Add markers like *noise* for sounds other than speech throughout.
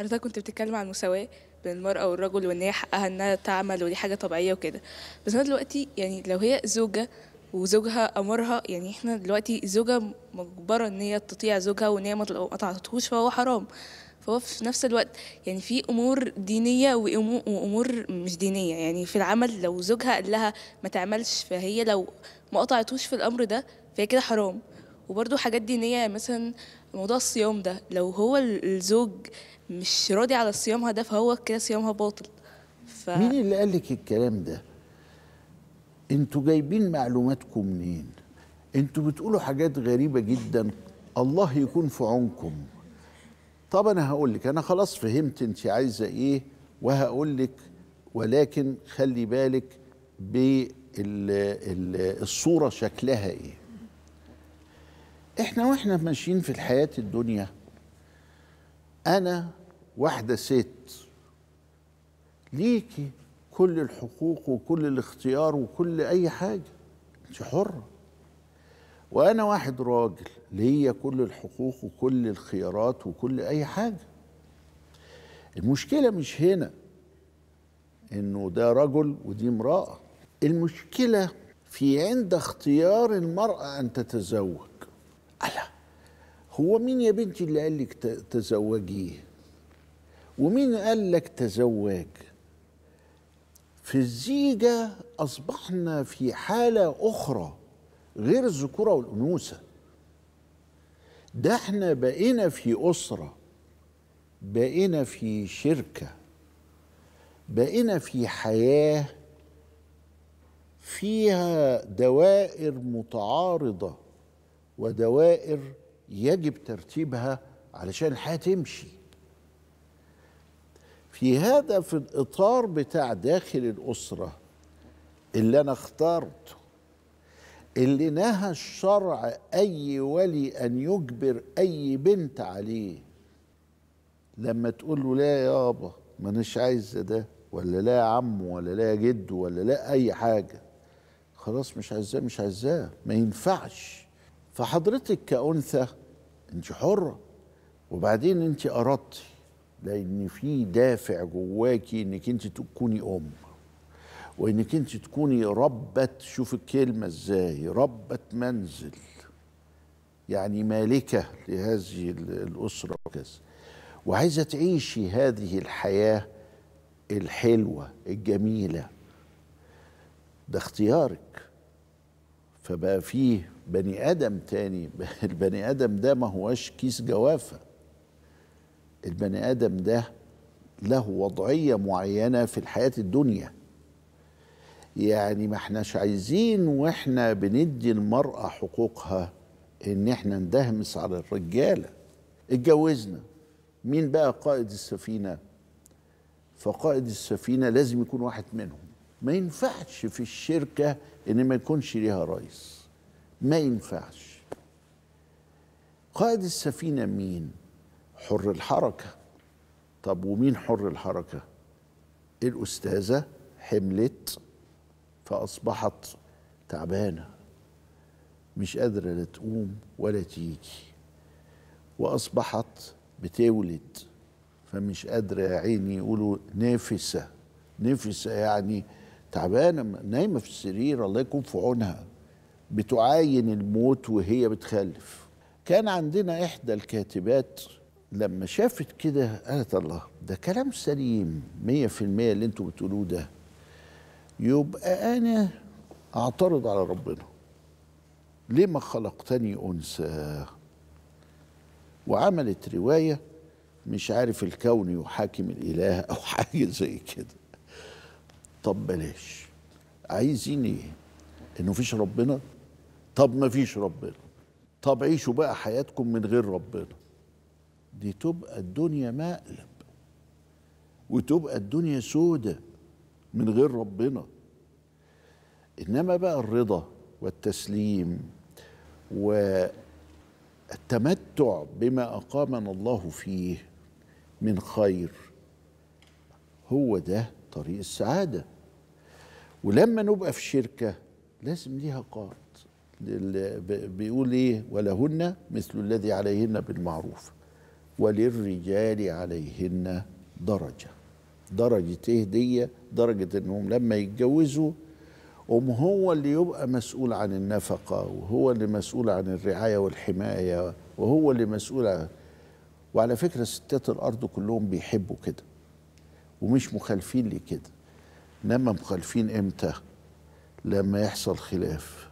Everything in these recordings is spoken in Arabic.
حضرتك كنت بتتكلم عن المساواه بين المرأة والرجل وإن هي حقها إنها تعمل ودي حاجة طبيعية وكده بس أنا دلوقتي يعني لو هي زوجة وزوجها أمرها يعني إحنا دلوقتي زوجة مجبرة إن هي تطيع زوجها وإن هي ما تعطتهوش فهو حرام فهو في نفس الوقت يعني في امور دينيه وامور مش دينيه يعني في العمل لو زوجها قال لها ما تعملش فهي لو ما قطعتوش في الامر ده فهي كده حرام وبرده حاجات دينيه يعني مثلا موضوع الصيام ده لو هو الزوج مش راضي على صيامها ده فهو كده صيامها باطل ف... مين اللي قال لك الكلام ده انتوا جايبين معلوماتكم منين انتوا بتقولوا حاجات غريبه جدا الله يكون في عونكم طب انا هقول لك انا خلاص فهمت انت عايزه ايه وهقول لك ولكن خلي بالك بالصوره شكلها ايه احنا واحنا ماشيين في الحياة الدنيا انا واحدة ست ليكي كل الحقوق وكل الاختيار وكل اي حاجة انت حرة وانا واحد راجل ليا كل الحقوق وكل الخيارات وكل اي حاجة المشكلة مش هنا انه ده رجل ودي امرأة المشكلة في عند اختيار المرأة ان تتزوج ألا هو مين يا بنتي اللي قال لك تزوجيه ومين قال لك تزوج في الزيجة أصبحنا في حالة أخرى غير الذكورة والأنوثة ده احنا بقينا في أسرة بقينا في شركة بقينا في حياة فيها دوائر متعارضه ودوائر يجب ترتيبها علشان الحياه تمشي في هذا في الاطار بتاع داخل الاسره اللي انا اخترته اللي نهى الشرع اي ولي ان يجبر اي بنت عليه لما تقول له لا يابا مانيش عايزه ده ولا لا يا عمو ولا لا يا جد ولا لا اي حاجه خلاص مش عايزاه مش عايزاه ما ينفعش فحضرتك كأنثى انت حرة وبعدين انت أردتي لأن في دافع جواكي انك انت تكوني أم وانك انت تكوني ربة شوف الكلمة ازاي ربة منزل يعني مالكة لهذه الأسرة وكذا وعايزة تعيشي هذه الحياة الحلوة الجميلة ده اختيارك فبقى فيه بني ادم تاني *laughs* البني ادم ده ما هوش كيس جوافه البني ادم ده له وضعيه معينه في الحياه الدنيا يعني ما احناش عايزين واحنا بندي المراه حقوقها ان احنا ندهمس على الرجاله اتجوزنا مين بقى قائد السفينه فقائد السفينه لازم يكون واحد منهم ما ينفعش في الشركة إن ما يكونش ليها رئيس ما ينفعش قائد السفينة مين؟ حر الحركة طب ومين حر الحركة؟ الأستاذة حملت فأصبحت تعبانة مش قادرة لا تقوم ولا تيجي وأصبحت بتولد فمش قادرة يا عيني يقولوا نافسة نفسة يعني تعبانه نايمه في السرير الله يكون في عونها بتعاين الموت وهي بتخلف كان عندنا احدى الكاتبات لما شافت كده قالت الله ده كلام سليم 100% اللي انتوا بتقولوه ده يبقى انا اعترض على ربنا ليه ما خلقتني انثى وعملت روايه مش عارف الكون يحاكم الاله او حاجه زي كده طب بلاش عايزين ايه انه فيش ربنا طب ما فيش ربنا طب عيشوا بقى حياتكم من غير ربنا دي تبقى الدنيا مقلب وتبقى الدنيا سودة من غير ربنا انما بقى الرضا والتسليم والتمتع بما اقامنا الله فيه من خير هو ده طريق السعادة ولما نبقى في شركة لازم ليها قاعد بيقول ايه ولهن مثل الذي عليهن بالمعروف وللرجال عليهن درجة درجة ايه دي درجة انهم لما يتجوزوا قوم هو اللي يبقى مسؤول عن النفقة وهو اللي مسؤول عن الرعاية والحماية وهو اللي مسؤول عن وعلى فكرة ستات الأرض كلهم بيحبوا كده ومش مخالفين لكده انما مخالفين امتى لما يحصل خلاف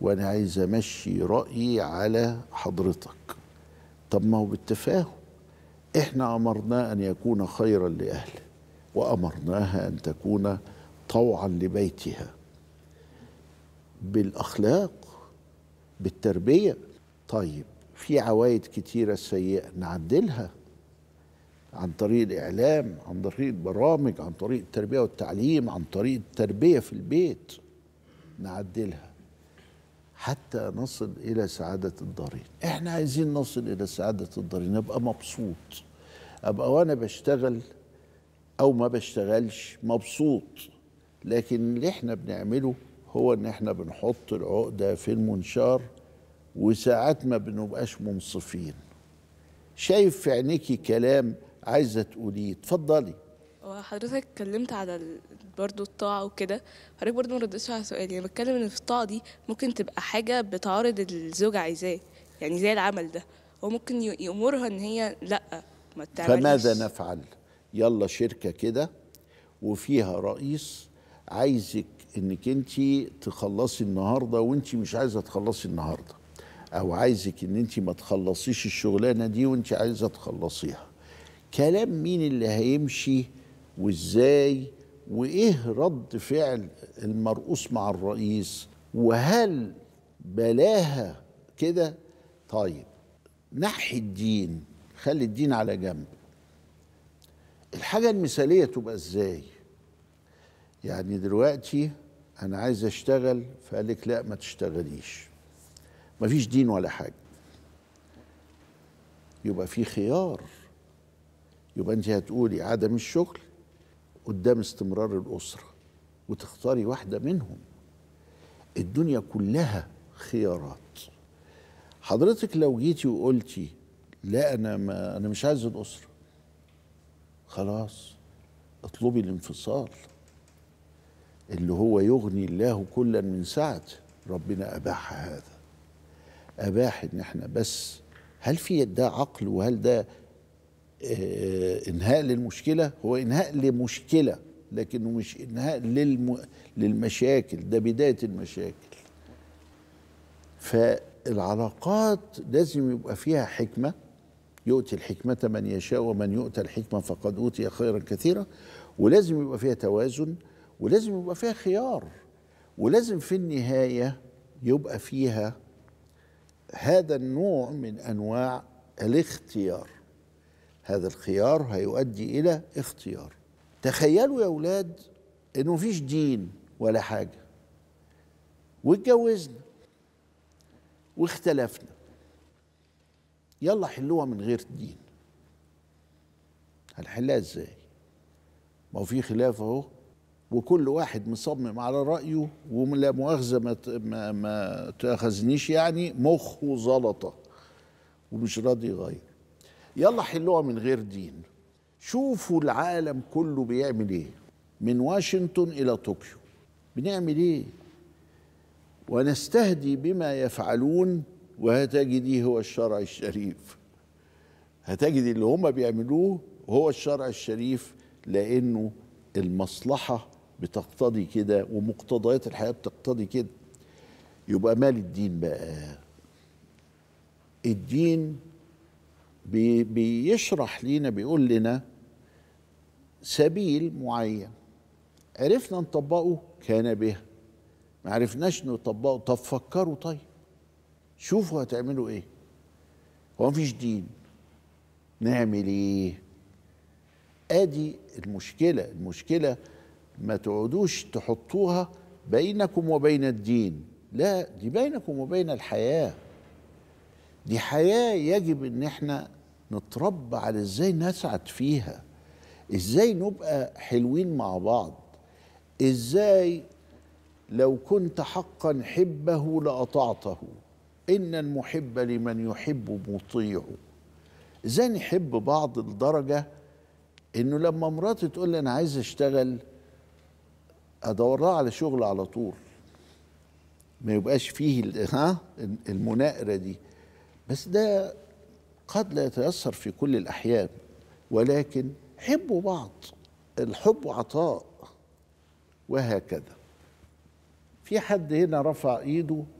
وانا عايز امشي رايي على حضرتك طب ما هو بالتفاهم احنا امرنا ان يكون خيرا لاهله وامرناها ان تكون طوعا لبيتها بالاخلاق بالتربيه طيب في عوايد كتيره سيئه نعدلها عن طريق الإعلام عن طريق البرامج عن طريق التربية والتعليم عن طريق التربية في البيت نعدلها حتى نصل إلى سعادة الدارين إحنا عايزين نصل إلى سعادة الدارين أبقى مبسوط أبقى وأنا بشتغل أو ما بشتغلش مبسوط لكن اللي إحنا بنعمله هو إن إحنا بنحط العقدة في المنشار وساعات ما بنبقاش منصفين شايف في عينيكي كلام عايزه تقوليه اتفضلي وحضرتك اتكلمت على برضه الطاعة وكده حضرتك برضه ما ردتش على سؤالي انا بتكلم ان في الطاعة دي ممكن تبقى حاجة بتعارض الزوجة عايزاه يعني زي العمل ده هو ممكن يأمرها ان هي لا ما تعملش فماذا نفعل يلا شركة كده وفيها رئيس عايزك انك انت تخلصي النهارده وانت مش عايزه تخلصي النهارده او عايزك ان انت ما تخلصيش الشغلانه دي وانت عايزه تخلصيها كلام مين اللي هيمشي وازاي وايه رد فعل المرؤوس مع الرئيس وهل بلاها كده طيب نحي الدين خلي الدين على جنب الحاجة المثالية تبقى ازاي يعني دلوقتي انا عايز اشتغل فقال لك لا ما تشتغليش مفيش دين ولا حاجة يبقى في خيار يبقى انت هتقولي عدم الشغل قدام استمرار الاسره وتختاري واحده منهم الدنيا كلها خيارات حضرتك لو جيتي وقلتي لا انا ما انا مش عايز الاسره خلاص اطلبي الانفصال اللي هو يغني الله كلا من سعه ربنا اباح هذا اباح ان احنا بس هل في ده عقل وهل ده آه، انهاء للمشكله هو انهاء لمشكله لكنه مش انهاء للم... للمشاكل ده بدايه المشاكل فالعلاقات لازم يبقى فيها حكمه يؤتي الحكمه من يشاء ومن يؤتى الحكمه فقد اوتي خيرا كثيرا ولازم يبقى فيها توازن ولازم يبقى فيها خيار ولازم في النهايه يبقى فيها هذا النوع من انواع الاختيار هذا الخيار هيؤدي إلى اختيار تخيلوا يا أولاد إنه مفيش دين ولا حاجة واتجوزنا واختلفنا يلا حلوها من غير دين هنحلها ازاي ما هو في خلاف اهو وكل واحد مصمم على رايه ولا مؤاخذه ما ما, ما تاخذنيش يعني مخه زلطه ومش راضي يغير يلا حلوها من غير دين شوفوا العالم كله بيعمل ايه من واشنطن الى طوكيو بنعمل ايه ونستهدي بما يفعلون وهتجدي هو الشرع الشريف هتجدي اللي هم بيعملوه هو الشرع الشريف لانه المصلحه بتقتضي كده ومقتضيات الحياه بتقتضي كده يبقى مال الدين بقى الدين بي بيشرح لينا بيقول لنا سبيل معين عرفنا نطبقه كان به ما عرفناش نطبقه طب فكروا طيب شوفوا هتعملوا ايه هو مفيش دين نعمل ايه ادي المشكله المشكله ما تقعدوش تحطوها بينكم وبين الدين لا دي بينكم وبين الحياه دي حياه يجب ان احنا نتربى على ازاي نسعد فيها ازاي نبقى حلوين مع بعض ازاي لو كنت حقا حبه لاطعته ان المحب لمن يحب مطيعه ازاي نحب بعض لدرجه انه لما مراتي تقول لي انا عايز اشتغل ادور لها على شغل على طول ما يبقاش فيه ها المناقره دي بس ده قد لا يتيسر في كل الأحيان ولكن حبوا بعض الحب عطاء وهكذا في حد هنا رفع ايده